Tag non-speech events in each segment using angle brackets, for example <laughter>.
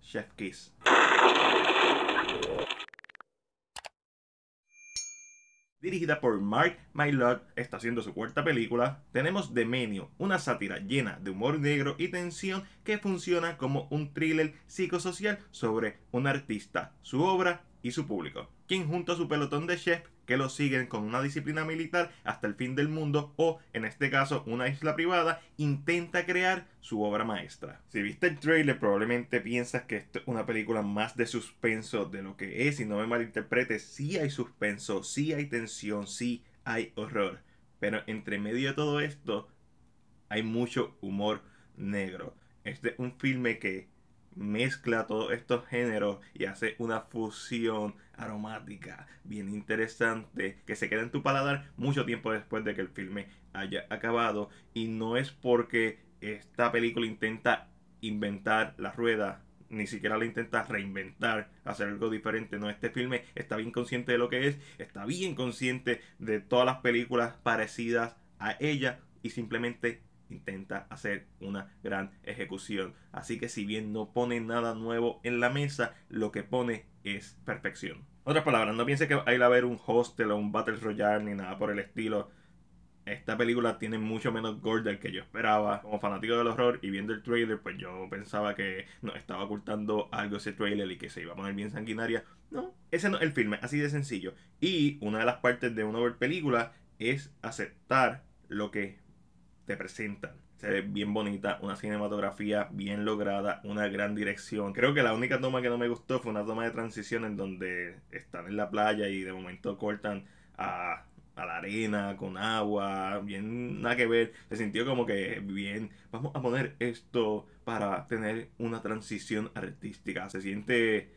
Chef Kiss. Dirigida por Mark Mylod, está haciendo su cuarta película. Tenemos The una sátira llena de humor negro y tensión que funciona como un thriller psicosocial sobre un artista, su obra y su público quien junto a su pelotón de chef que lo siguen con una disciplina militar hasta el fin del mundo o, en este caso, una isla privada, intenta crear su obra maestra. Si viste el trailer probablemente piensas que es una película más de suspenso de lo que es y no me malinterpretes, sí hay suspenso, sí hay tensión, sí hay horror, pero entre medio de todo esto hay mucho humor negro. Este es un filme que mezcla todos estos géneros y hace una fusión aromática bien interesante que se queda en tu paladar mucho tiempo después de que el filme haya acabado y no es porque esta película intenta inventar la rueda ni siquiera la intenta reinventar, hacer algo diferente. No, este filme está bien consciente de lo que es, está bien consciente de todas las películas parecidas a ella y simplemente intenta hacer una gran ejecución. Así que si bien no pone nada nuevo en la mesa, lo que pone es perfección. Otras palabras, no piense que va a haber un hostel o un Battle Royale ni nada por el estilo. Esta película tiene mucho menos gore del que yo esperaba. Como fanático del horror y viendo el trailer, pues yo pensaba que nos estaba ocultando algo ese trailer y que se iba a poner bien sanguinaria. No, ese no es el filme, así de sencillo. Y una de las partes de una película es aceptar lo que te presentan. Se ve bien bonita, una cinematografía bien lograda, una gran dirección. Creo que la única toma que no me gustó fue una toma de transición en donde están en la playa y de momento cortan a, a la arena con agua, bien nada que ver. Se sintió como que bien, vamos a poner esto para tener una transición artística. Se siente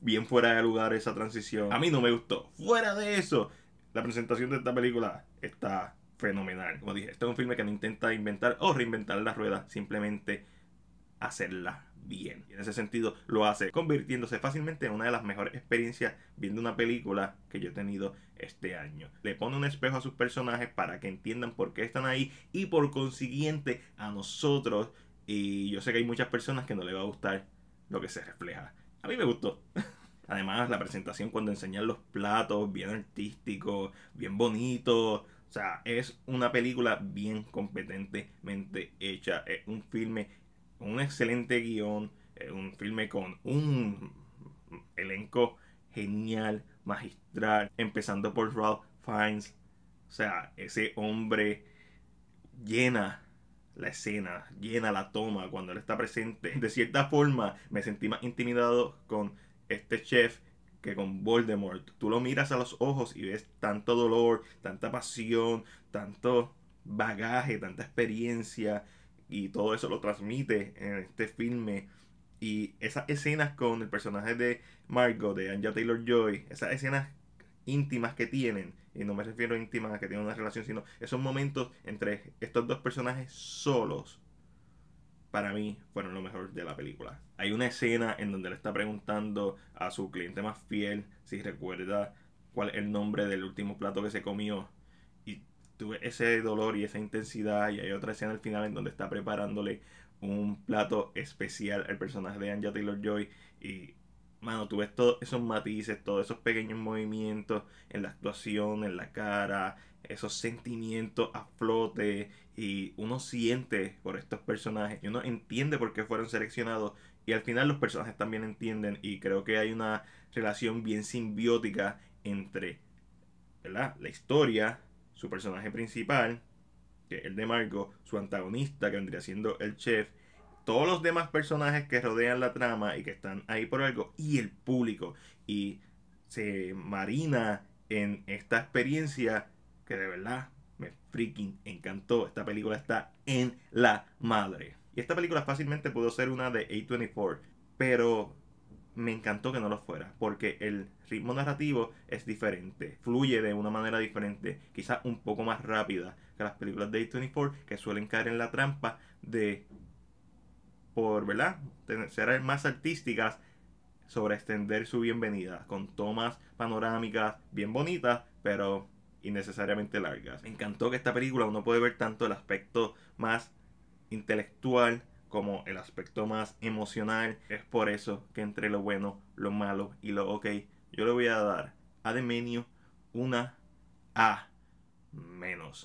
bien fuera de lugar esa transición. A mí no me gustó. Fuera de eso, la presentación de esta película está fenomenal. Como dije, este es un filme que no intenta inventar o reinventar la rueda, simplemente hacerla bien. Y en ese sentido lo hace, convirtiéndose fácilmente en una de las mejores experiencias viendo una película que yo he tenido este año. Le pone un espejo a sus personajes para que entiendan por qué están ahí y por consiguiente a nosotros. Y yo sé que hay muchas personas que no les va a gustar lo que se refleja. A mí me gustó. <laughs> Además, la presentación cuando enseñan los platos, bien artístico, bien bonito. O sea, es una película bien competentemente hecha. Es un filme con un excelente guión. un filme con un elenco genial, magistral. Empezando por Ralph Fiennes. O sea, ese hombre llena la escena, llena la toma cuando él está presente. De cierta forma, me sentí más intimidado con este chef que con Voldemort. Tú lo miras a los ojos y ves tanto dolor, tanta pasión, tanto bagaje, tanta experiencia y todo eso lo transmite en este filme. Y esas escenas con el personaje de Margot, de Anja Taylor Joy, esas escenas íntimas que tienen, y no me refiero a íntimas a que tienen una relación, sino esos momentos entre estos dos personajes solos, para mí fueron lo mejor de la película. Hay una escena en donde le está preguntando a su cliente más fiel si recuerda cuál es el nombre del último plato que se comió. Y tuve ese dolor y esa intensidad. Y hay otra escena al final en donde está preparándole un plato especial el personaje de Anja Taylor Joy. Y mano, tú ves todos esos matices, todos esos pequeños movimientos en la actuación, en la cara, esos sentimientos a flote y uno siente por estos personajes y uno entiende por qué fueron seleccionados y al final los personajes también entienden y creo que hay una relación bien simbiótica entre la historia, su personaje principal, que es el de Marco, su antagonista que vendría siendo el chef todos los demás personajes que rodean la trama y que están ahí por algo y el público. Y se marina en esta experiencia que de verdad me freaking encantó. Esta película está en la madre. Y esta película fácilmente pudo ser una de A24, pero me encantó que no lo fuera, porque el ritmo narrativo es diferente, fluye de una manera diferente, quizás un poco más rápida que las películas de A24 que suelen caer en la trampa de por, ¿verdad? ser más artísticas sobre extender su bienvenida, con tomas panorámicas bien bonitas, pero innecesariamente largas. Me encantó que esta película uno puede ver tanto el aspecto más intelectual como el aspecto más emocional. Es por eso que entre lo bueno, lo malo y lo ok, yo le voy a dar a demenio una A menos.